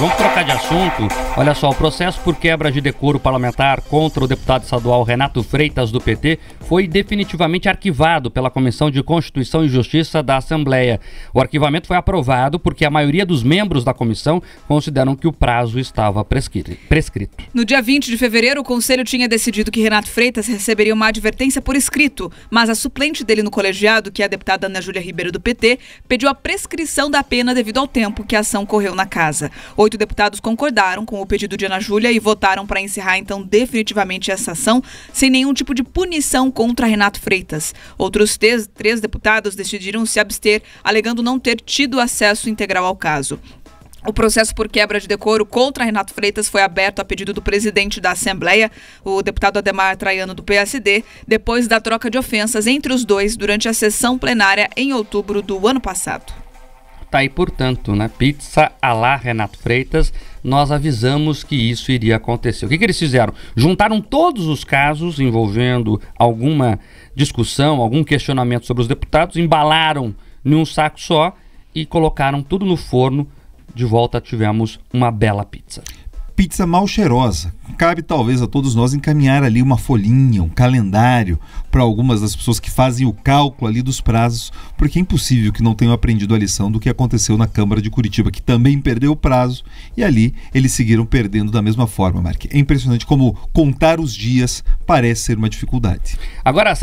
Vamos trocar de assunto. Olha só, o processo por quebra de decoro parlamentar contra o deputado estadual Renato Freitas do PT foi definitivamente arquivado pela Comissão de Constituição e Justiça da Assembleia. O arquivamento foi aprovado porque a maioria dos membros da comissão consideram que o prazo estava prescrito. No dia 20 de fevereiro, o conselho tinha decidido que Renato Freitas receberia uma advertência por escrito, mas a suplente dele no colegiado, que é a deputada Ana Júlia Ribeiro do PT, pediu a prescrição da pena devido ao tempo que a ação correu na casa oito deputados concordaram com o pedido de Ana Júlia e votaram para encerrar então definitivamente essa ação, sem nenhum tipo de punição contra Renato Freitas. Outros três, três deputados decidiram se abster, alegando não ter tido acesso integral ao caso. O processo por quebra de decoro contra Renato Freitas foi aberto a pedido do presidente da Assembleia, o deputado Ademar Traiano do PSD, depois da troca de ofensas entre os dois durante a sessão plenária em outubro do ano passado. Tá aí, portanto, né? Pizza a la Renato Freitas. Nós avisamos que isso iria acontecer. O que, que eles fizeram? Juntaram todos os casos envolvendo alguma discussão, algum questionamento sobre os deputados, embalaram num saco só e colocaram tudo no forno. De volta tivemos uma bela pizza pizza mal cheirosa. Cabe talvez a todos nós encaminhar ali uma folhinha, um calendário para algumas das pessoas que fazem o cálculo ali dos prazos, porque é impossível que não tenham aprendido a lição do que aconteceu na Câmara de Curitiba, que também perdeu o prazo e ali eles seguiram perdendo da mesma forma, Mark. É impressionante como contar os dias parece ser uma dificuldade. Agora, às